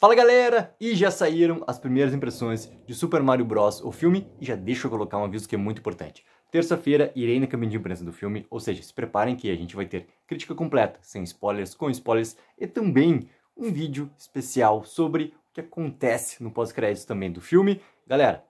Fala galera! E já saíram as primeiras impressões de Super Mario Bros. o filme e já deixa eu colocar um aviso que é muito importante. Terça-feira irei na caminho de imprensa do filme, ou seja, se preparem que a gente vai ter crítica completa, sem spoilers, com spoilers e também um vídeo especial sobre o que acontece no pós-crédito também do filme. Galera,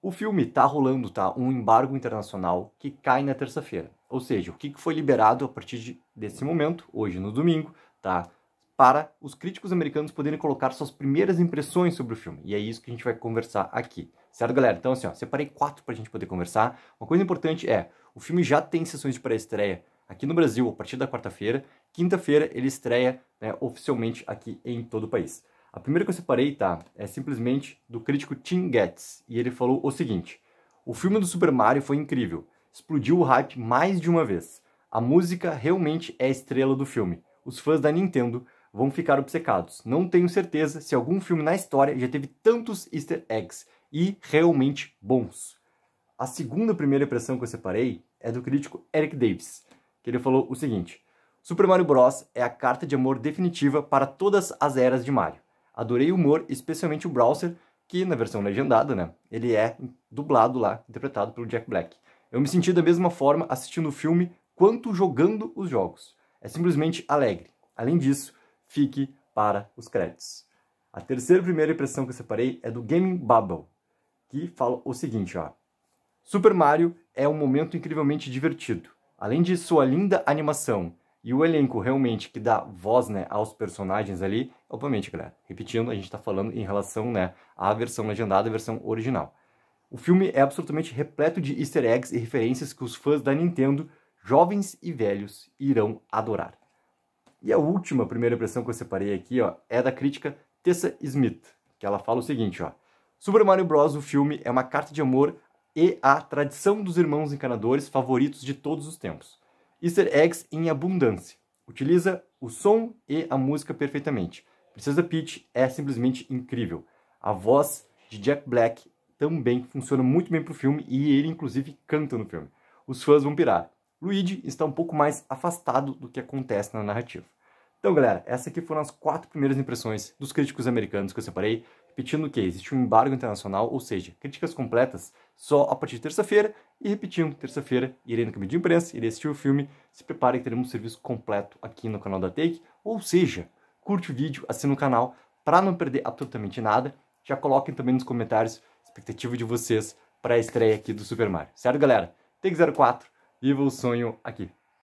o filme tá rolando, tá? Um embargo internacional que cai na terça-feira. Ou seja, o que foi liberado a partir desse momento, hoje no domingo, tá? para os críticos americanos poderem colocar suas primeiras impressões sobre o filme. E é isso que a gente vai conversar aqui. Certo, galera? Então, assim, ó, separei quatro para a gente poder conversar. Uma coisa importante é, o filme já tem sessões de pré-estreia aqui no Brasil a partir da quarta-feira. Quinta-feira ele estreia né, oficialmente aqui em todo o país. A primeira que eu separei, tá, é simplesmente do crítico Tim Getz. E ele falou o seguinte, o filme do Super Mario foi incrível. Explodiu o hype mais de uma vez. A música realmente é a estrela do filme. Os fãs da Nintendo vão ficar obcecados. Não tenho certeza se algum filme na história já teve tantos easter eggs e realmente bons. A segunda primeira impressão que eu separei é do crítico Eric Davis, que ele falou o seguinte: Super Mario Bros. é a carta de amor definitiva para todas as eras de Mario. Adorei o humor, especialmente o Browser, que na versão legendada, né, ele é dublado lá, interpretado pelo Jack Black. Eu me senti da mesma forma assistindo o filme quanto jogando os jogos. É simplesmente alegre. Além disso, fique para os créditos. A terceira primeira impressão que eu separei é do Gaming Bubble, que fala o seguinte, ó. Super Mario é um momento incrivelmente divertido. Além de sua linda animação e o elenco realmente que dá voz né, aos personagens ali, obviamente, galera, repetindo, a gente está falando em relação né, à versão legendada e versão original. O filme é absolutamente repleto de easter eggs e referências que os fãs da Nintendo, jovens e velhos, irão adorar. E a última primeira impressão que eu separei aqui ó, é da crítica Tessa Smith, que ela fala o seguinte, ó. Super Mario Bros., o filme, é uma carta de amor e a tradição dos irmãos encanadores favoritos de todos os tempos. Easter eggs em abundância. Utiliza o som e a música perfeitamente. Princesa Peach é simplesmente incrível. A voz de Jack Black também funciona muito bem pro filme e ele, inclusive, canta no filme. Os fãs vão pirar. Luigi está um pouco mais afastado do que acontece na narrativa. Então, galera, essas aqui foram as quatro primeiras impressões dos críticos americanos que eu separei, repetindo que existe um embargo internacional, ou seja, críticas completas só a partir de terça-feira, e repetindo, terça-feira irei no caminho de imprensa, irei assistir o filme, se prepare que teremos um serviço completo aqui no canal da Take, ou seja, curte o vídeo, assina o canal, para não perder absolutamente nada, já coloquem também nos comentários a expectativa de vocês para a estreia aqui do Super Mario. Certo, galera? Take 04 Viva o sonho aqui!